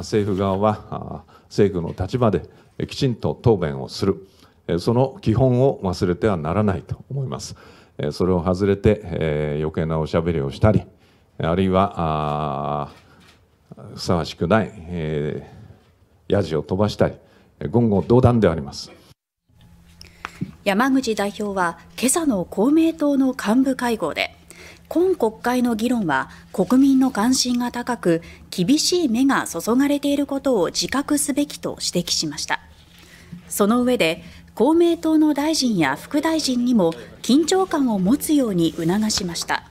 政府側は政府の立場できちんと答弁をする、その基本を忘れてはならないと思います。それを外れて余計なおしゃべりをしたり、あるいはふさわしくないやじを飛ばしたり、言語道断であります。山口代表は今朝の公明党の幹部会合で今国会の議論は国民の関心が高く厳しい目が注がれていることを自覚すべきと指摘しましたその上で公明党の大臣や副大臣にも緊張感を持つように促しました